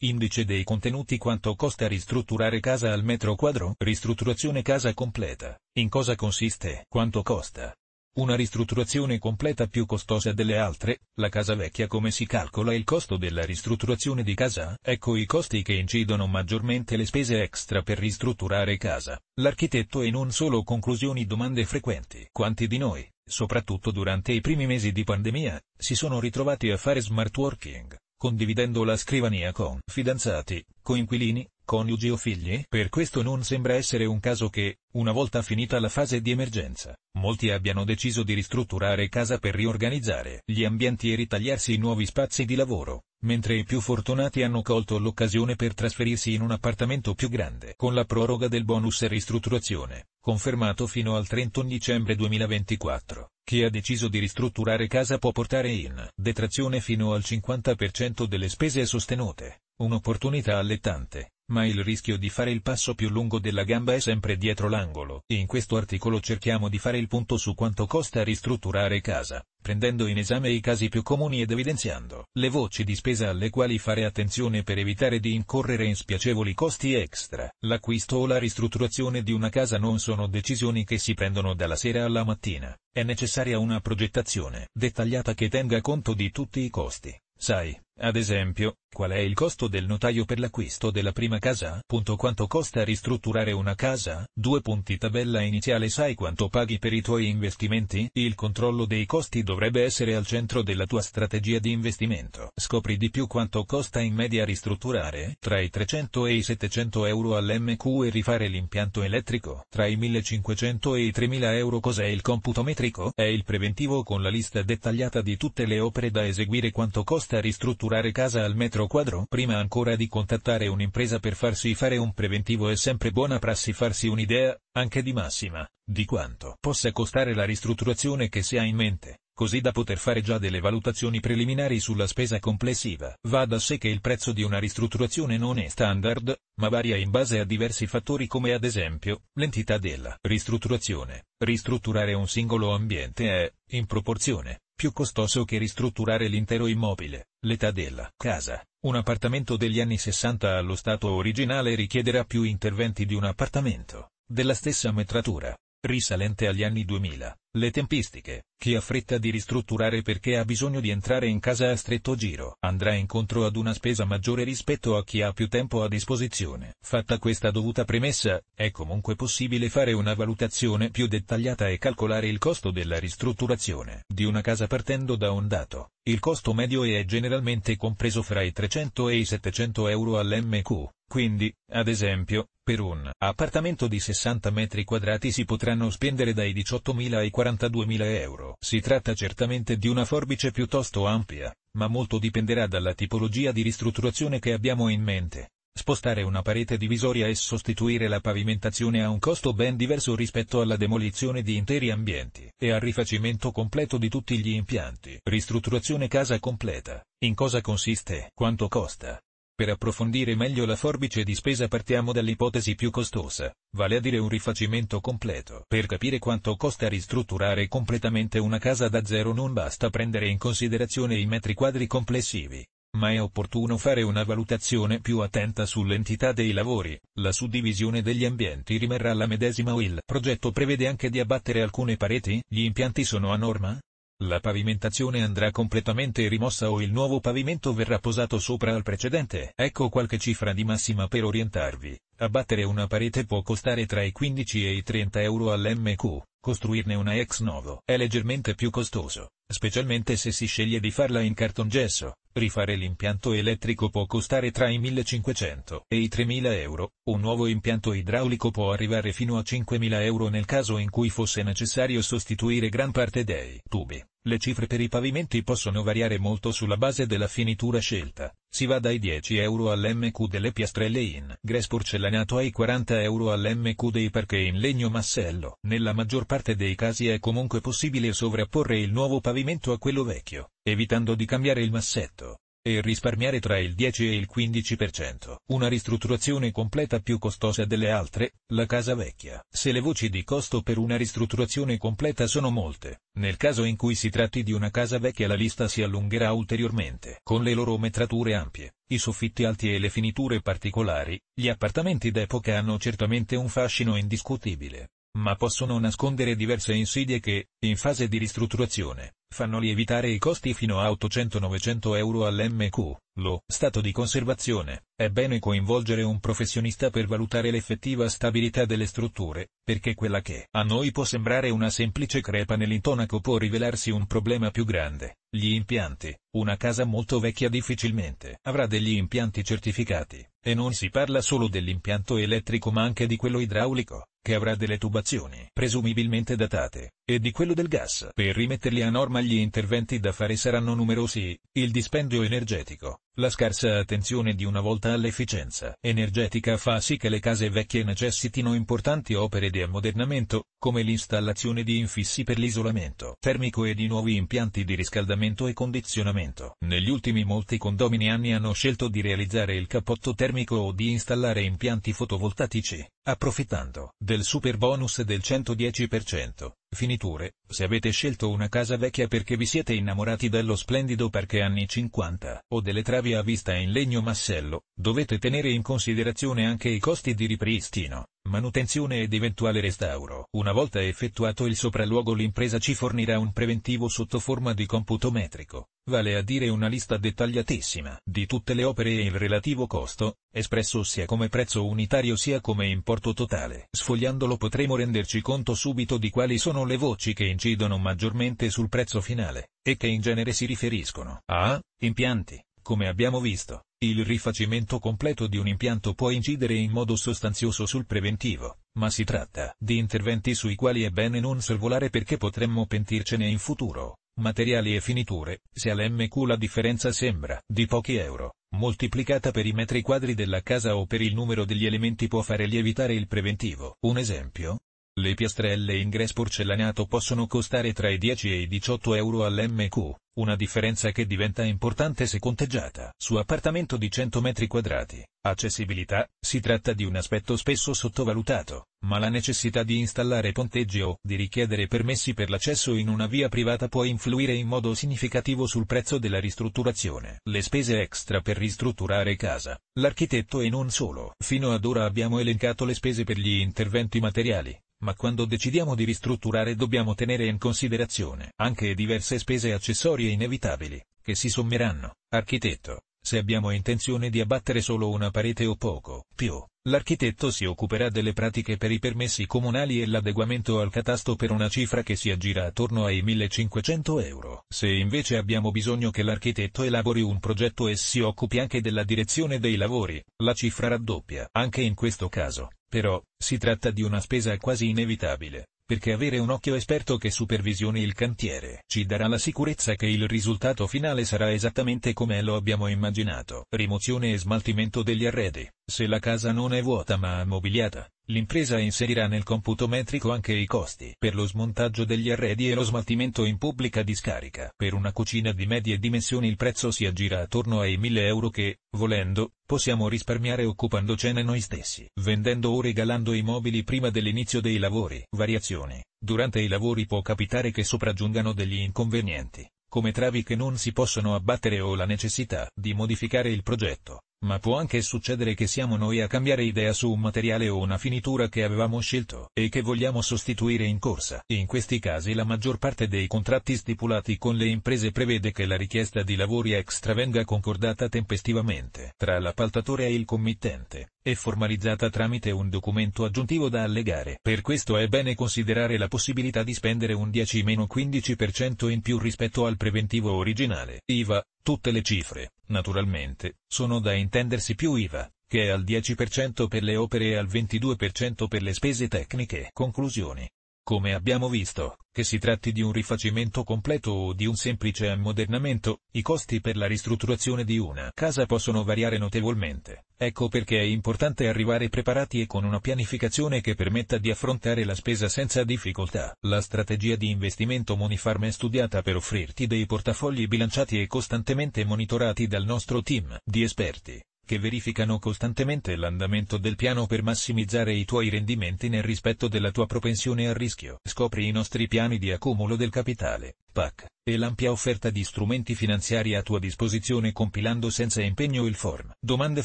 Indice dei contenuti Quanto costa ristrutturare casa al metro quadro? Ristrutturazione casa completa. In cosa consiste? Quanto costa? Una ristrutturazione completa più costosa delle altre, la casa vecchia come si calcola il costo della ristrutturazione di casa? Ecco i costi che incidono maggiormente le spese extra per ristrutturare casa. L'architetto e non solo conclusioni domande frequenti. Quanti di noi, soprattutto durante i primi mesi di pandemia, si sono ritrovati a fare smart working? condividendo la scrivania con fidanzati, coinquilini, coniugi o figli. Per questo non sembra essere un caso che, una volta finita la fase di emergenza, molti abbiano deciso di ristrutturare casa per riorganizzare gli ambienti e ritagliarsi i nuovi spazi di lavoro, mentre i più fortunati hanno colto l'occasione per trasferirsi in un appartamento più grande con la proroga del bonus ristrutturazione, confermato fino al 31 dicembre 2024. Chi ha deciso di ristrutturare casa può portare in detrazione fino al 50% delle spese sostenute, un'opportunità allettante ma il rischio di fare il passo più lungo della gamba è sempre dietro l'angolo. In questo articolo cerchiamo di fare il punto su quanto costa ristrutturare casa, prendendo in esame i casi più comuni ed evidenziando le voci di spesa alle quali fare attenzione per evitare di incorrere in spiacevoli costi extra. L'acquisto o la ristrutturazione di una casa non sono decisioni che si prendono dalla sera alla mattina, è necessaria una progettazione dettagliata che tenga conto di tutti i costi. Sai, ad esempio, qual è il costo del notaio per l'acquisto della prima casa? Punto quanto costa ristrutturare una casa? Due punti tabella iniziale Sai quanto paghi per i tuoi investimenti? Il controllo dei costi dovrebbe essere al centro della tua strategia di investimento. Scopri di più quanto costa in media ristrutturare, tra i 300 e i 700 euro all'MQ e rifare l'impianto elettrico, tra i 1500 e i 3000 euro cos'è il computo metrico? È il preventivo con la lista dettagliata di tutte le opere da eseguire quanto costa ristrutturare ristrutturare casa al metro quadro. Prima ancora di contattare un'impresa per farsi fare un preventivo è sempre buona prassi farsi un'idea, anche di massima, di quanto possa costare la ristrutturazione che si ha in mente così da poter fare già delle valutazioni preliminari sulla spesa complessiva. Va da sé che il prezzo di una ristrutturazione non è standard, ma varia in base a diversi fattori come ad esempio, l'entità della ristrutturazione. Ristrutturare un singolo ambiente è, in proporzione, più costoso che ristrutturare l'intero immobile. L'età della casa, un appartamento degli anni 60 allo stato originale richiederà più interventi di un appartamento, della stessa metratura, risalente agli anni 2000, le tempistiche, chi ha fretta di ristrutturare perché ha bisogno di entrare in casa a stretto giro, andrà incontro ad una spesa maggiore rispetto a chi ha più tempo a disposizione. Fatta questa dovuta premessa, è comunque possibile fare una valutazione più dettagliata e calcolare il costo della ristrutturazione di una casa partendo da un dato. Il costo medio è generalmente compreso fra i 300 e i 700 euro all'MQ. Quindi, ad esempio, per un appartamento di 60 metri quadrati si potranno spendere dai 18.000 ai 40.000 42.000 euro. Si tratta certamente di una forbice piuttosto ampia, ma molto dipenderà dalla tipologia di ristrutturazione che abbiamo in mente. Spostare una parete divisoria e sostituire la pavimentazione ha un costo ben diverso rispetto alla demolizione di interi ambienti e al rifacimento completo di tutti gli impianti. Ristrutturazione casa completa. In cosa consiste? Quanto costa? Per approfondire meglio la forbice di spesa partiamo dall'ipotesi più costosa, vale a dire un rifacimento completo. Per capire quanto costa ristrutturare completamente una casa da zero non basta prendere in considerazione i metri quadri complessivi, ma è opportuno fare una valutazione più attenta sull'entità dei lavori, la suddivisione degli ambienti rimarrà la medesima o il progetto prevede anche di abbattere alcune pareti? Gli impianti sono a norma? La pavimentazione andrà completamente rimossa o il nuovo pavimento verrà posato sopra al precedente. Ecco qualche cifra di massima per orientarvi. Abbattere una parete può costare tra i 15 e i 30 euro all'MQ, costruirne una ex novo è leggermente più costoso, specialmente se si sceglie di farla in cartongesso. Rifare l'impianto elettrico può costare tra i 1500 e i 3000 euro, un nuovo impianto idraulico può arrivare fino a 5000 euro nel caso in cui fosse necessario sostituire gran parte dei tubi. Le cifre per i pavimenti possono variare molto sulla base della finitura scelta, si va dai 10 euro all'MQ delle piastrelle in gres porcellanato ai 40 euro all'MQ dei perché in legno massello. Nella maggior parte dei casi è comunque possibile sovrapporre il nuovo pavimento a quello vecchio, evitando di cambiare il massetto e risparmiare tra il 10 e il 15%. Una ristrutturazione completa più costosa delle altre, la casa vecchia. Se le voci di costo per una ristrutturazione completa sono molte, nel caso in cui si tratti di una casa vecchia la lista si allungherà ulteriormente. Con le loro metrature ampie, i soffitti alti e le finiture particolari, gli appartamenti d'epoca hanno certamente un fascino indiscutibile ma possono nascondere diverse insidie che, in fase di ristrutturazione, fanno lievitare i costi fino a 800-900 euro all'MQ. Lo stato di conservazione, è bene coinvolgere un professionista per valutare l'effettiva stabilità delle strutture, perché quella che a noi può sembrare una semplice crepa nell'intonaco può rivelarsi un problema più grande. Gli impianti, una casa molto vecchia difficilmente avrà degli impianti certificati, e non si parla solo dell'impianto elettrico ma anche di quello idraulico, che avrà delle tubazioni presumibilmente datate, e di quello del gas. Per rimetterli a norma gli interventi da fare saranno numerosi, il dispendio energetico, la scarsa attenzione di una volta all'efficienza energetica fa sì che le case vecchie necessitino importanti opere di ammodernamento, come l'installazione di infissi per l'isolamento termico e di nuovi impianti di riscaldamento e condizionamento. Negli ultimi molti condomini anni hanno scelto di realizzare il cappotto termico o di installare impianti fotovoltaici, approfittando del super bonus del 110%. Finiture, se avete scelto una casa vecchia perché vi siete innamorati dello splendido parche anni 50 o delle travi a vista in legno massello, dovete tenere in considerazione anche i costi di ripristino manutenzione ed eventuale restauro. Una volta effettuato il sopralluogo l'impresa ci fornirà un preventivo sotto forma di computo metrico, vale a dire una lista dettagliatissima di tutte le opere e il relativo costo, espresso sia come prezzo unitario sia come importo totale. Sfogliandolo potremo renderci conto subito di quali sono le voci che incidono maggiormente sul prezzo finale, e che in genere si riferiscono a impianti, come abbiamo visto, il rifacimento completo di un impianto può incidere in modo sostanzioso sul preventivo, ma si tratta di interventi sui quali è bene non sorvolare perché potremmo pentircene in futuro. Materiali e finiture, se all'MQ la differenza sembra di pochi euro, moltiplicata per i metri quadri della casa o per il numero degli elementi può fare lievitare il preventivo. Un esempio, le piastrelle in gres porcellanato possono costare tra i 10 e i 18 euro all'MQ, una differenza che diventa importante se conteggiata su appartamento di 100 metri quadrati. Accessibilità, si tratta di un aspetto spesso sottovalutato, ma la necessità di installare ponteggi o di richiedere permessi per l'accesso in una via privata può influire in modo significativo sul prezzo della ristrutturazione. Le spese extra per ristrutturare casa, l'architetto e non solo. Fino ad ora abbiamo elencato le spese per gli interventi materiali ma quando decidiamo di ristrutturare dobbiamo tenere in considerazione anche diverse spese accessorie inevitabili, che si sommeranno. Architetto. Se abbiamo intenzione di abbattere solo una parete o poco, più, l'architetto si occuperà delle pratiche per i permessi comunali e l'adeguamento al catasto per una cifra che si aggira attorno ai 1500 euro. Se invece abbiamo bisogno che l'architetto elabori un progetto e si occupi anche della direzione dei lavori, la cifra raddoppia. Anche in questo caso, però, si tratta di una spesa quasi inevitabile, perché avere un occhio esperto che supervisioni il cantiere ci darà la sicurezza che il risultato finale sarà esattamente come lo abbiamo immaginato. Rimozione e smaltimento degli arredi, se la casa non è vuota ma ammobiliata, L'impresa inserirà nel computo metrico anche i costi per lo smontaggio degli arredi e lo smaltimento in pubblica discarica. Per una cucina di medie dimensioni il prezzo si aggira attorno ai 1000 euro che, volendo, possiamo risparmiare occupando cene noi stessi, vendendo o regalando i mobili prima dell'inizio dei lavori. Variazioni. Durante i lavori può capitare che sopraggiungano degli inconvenienti, come travi che non si possono abbattere o la necessità di modificare il progetto ma può anche succedere che siamo noi a cambiare idea su un materiale o una finitura che avevamo scelto, e che vogliamo sostituire in corsa. In questi casi la maggior parte dei contratti stipulati con le imprese prevede che la richiesta di lavori extra venga concordata tempestivamente tra l'appaltatore e il committente, e formalizzata tramite un documento aggiuntivo da allegare. Per questo è bene considerare la possibilità di spendere un 10-15% in più rispetto al preventivo originale. IVA, Tutte le cifre, naturalmente, sono da intendersi più IVA, che è al 10% per le opere e al 22% per le spese tecniche. Conclusioni come abbiamo visto, che si tratti di un rifacimento completo o di un semplice ammodernamento, i costi per la ristrutturazione di una casa possono variare notevolmente. Ecco perché è importante arrivare preparati e con una pianificazione che permetta di affrontare la spesa senza difficoltà. La strategia di investimento Monifarm è studiata per offrirti dei portafogli bilanciati e costantemente monitorati dal nostro team di esperti che verificano costantemente l'andamento del piano per massimizzare i tuoi rendimenti nel rispetto della tua propensione al rischio. Scopri i nostri piani di accumulo del capitale, PAC, e l'ampia offerta di strumenti finanziari a tua disposizione compilando senza impegno il form. Domande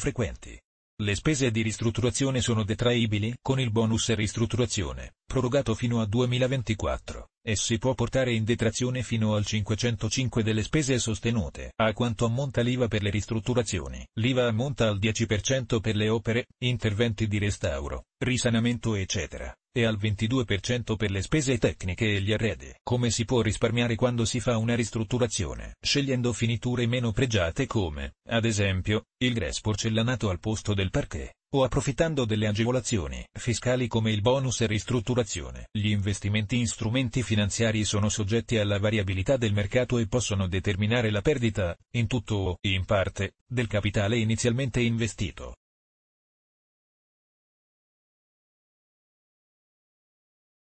frequenti. Le spese di ristrutturazione sono detraibili con il bonus ristrutturazione prorogato fino a 2024, e si può portare in detrazione fino al 505 delle spese sostenute. A quanto ammonta l'IVA per le ristrutturazioni? L'IVA ammonta al 10% per le opere, interventi di restauro, risanamento eccetera e al 22% per le spese tecniche e gli arredi. Come si può risparmiare quando si fa una ristrutturazione? Scegliendo finiture meno pregiate come, ad esempio, il gres porcellanato al posto del parquet o approfittando delle agevolazioni fiscali come il bonus e ristrutturazione. Gli investimenti in strumenti finanziari sono soggetti alla variabilità del mercato e possono determinare la perdita, in tutto o in parte, del capitale inizialmente investito.